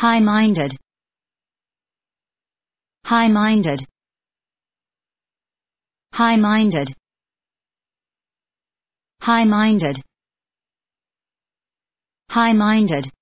high-minded high-minded high-minded high-minded high-minded